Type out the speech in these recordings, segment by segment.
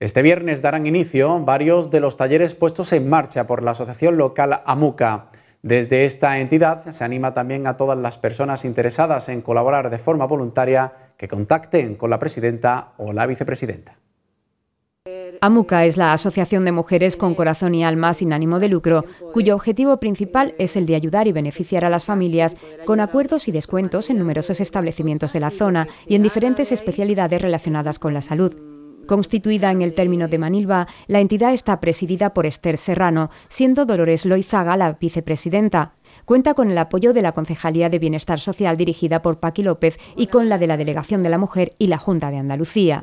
Este viernes darán inicio varios de los talleres puestos en marcha por la asociación local AMUCA. Desde esta entidad se anima también a todas las personas interesadas en colaborar de forma voluntaria que contacten con la presidenta o la vicepresidenta. AMUCA es la Asociación de Mujeres con Corazón y Alma sin ánimo de lucro, cuyo objetivo principal es el de ayudar y beneficiar a las familias con acuerdos y descuentos en numerosos establecimientos de la zona y en diferentes especialidades relacionadas con la salud. Constituida en el término de Manilva, la entidad está presidida por Esther Serrano, siendo Dolores Loizaga la vicepresidenta. Cuenta con el apoyo de la Concejalía de Bienestar Social dirigida por Paqui López y con la de la Delegación de la Mujer y la Junta de Andalucía.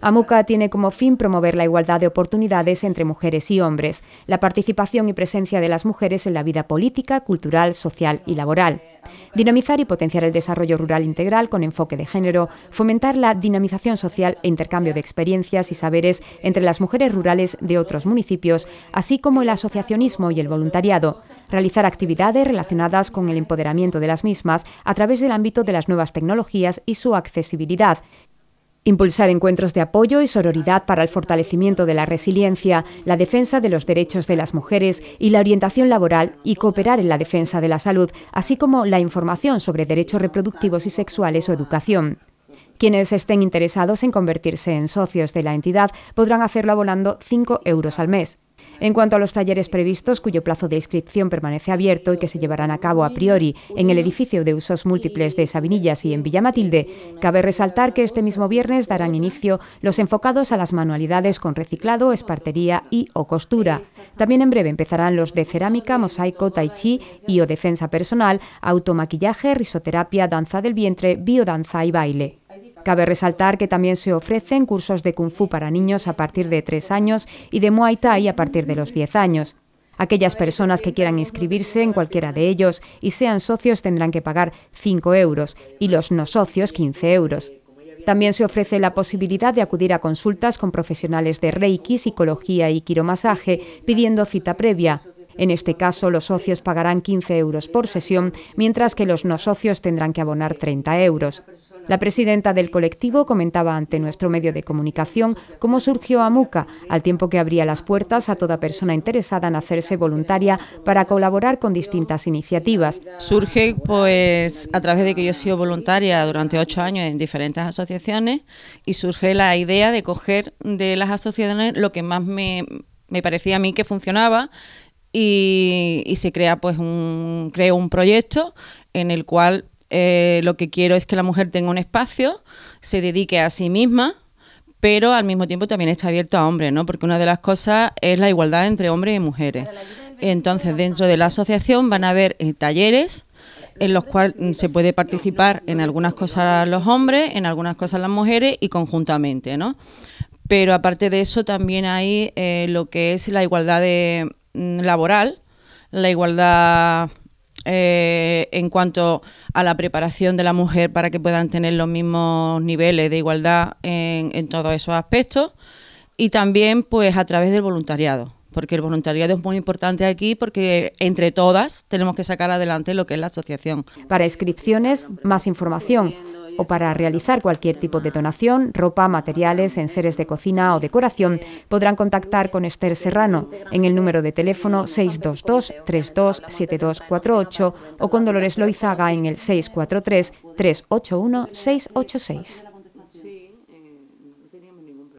AMUCA tiene como fin promover la igualdad de oportunidades entre mujeres y hombres, la participación y presencia de las mujeres en la vida política, cultural, social y laboral dinamizar y potenciar el desarrollo rural integral con enfoque de género, fomentar la dinamización social e intercambio de experiencias y saberes entre las mujeres rurales de otros municipios, así como el asociacionismo y el voluntariado, realizar actividades relacionadas con el empoderamiento de las mismas a través del ámbito de las nuevas tecnologías y su accesibilidad, Impulsar encuentros de apoyo y sororidad para el fortalecimiento de la resiliencia, la defensa de los derechos de las mujeres y la orientación laboral y cooperar en la defensa de la salud, así como la información sobre derechos reproductivos y sexuales o educación. Quienes estén interesados en convertirse en socios de la entidad podrán hacerlo abonando 5 euros al mes. En cuanto a los talleres previstos, cuyo plazo de inscripción permanece abierto y que se llevarán a cabo a priori en el edificio de usos múltiples de Sabinillas y en Villa Matilde, cabe resaltar que este mismo viernes darán inicio los enfocados a las manualidades con reciclado, espartería y o costura. También en breve empezarán los de cerámica, mosaico, tai chi y o defensa personal, automaquillaje, risoterapia, danza del vientre, biodanza y baile. Cabe resaltar que también se ofrecen cursos de kung fu para niños a partir de 3 años y de muay thai a partir de los 10 años. Aquellas personas que quieran inscribirse en cualquiera de ellos y sean socios tendrán que pagar 5 euros y los no socios 15 euros. También se ofrece la posibilidad de acudir a consultas con profesionales de Reiki, psicología y quiromasaje pidiendo cita previa en este caso, los socios pagarán 15 euros por sesión, mientras que los no socios tendrán que abonar 30 euros. La presidenta del colectivo comentaba ante nuestro medio de comunicación cómo surgió AMUCA, al tiempo que abría las puertas a toda persona interesada en hacerse voluntaria para colaborar con distintas iniciativas. Surge pues a través de que yo he sido voluntaria durante ocho años en diferentes asociaciones y surge la idea de coger de las asociaciones lo que más me, me parecía a mí que funcionaba y, se crea pues un, un proyecto en el cual eh, lo que quiero es que la mujer tenga un espacio, se dedique a sí misma, pero al mismo tiempo también está abierto a hombres, ¿no? Porque una de las cosas es la igualdad entre hombres y mujeres. Entonces, dentro de la asociación van a haber eh, talleres en los cuales se puede participar en algunas cosas los hombres, en algunas cosas las mujeres y conjuntamente, ¿no? Pero aparte de eso también hay eh, lo que es la igualdad de, Mm, laboral, la igualdad eh, en cuanto a la preparación de la mujer para que puedan tener los mismos niveles de igualdad en, en todos esos aspectos y también pues a través del voluntariado porque el voluntariado es muy importante aquí porque entre todas tenemos que sacar adelante lo que es la asociación. Para inscripciones, más información o para realizar cualquier tipo de donación, ropa, materiales, enseres de cocina o decoración, podrán contactar con Esther Serrano en el número de teléfono 622-327248 o con Dolores Loizaga en el 643-381-686.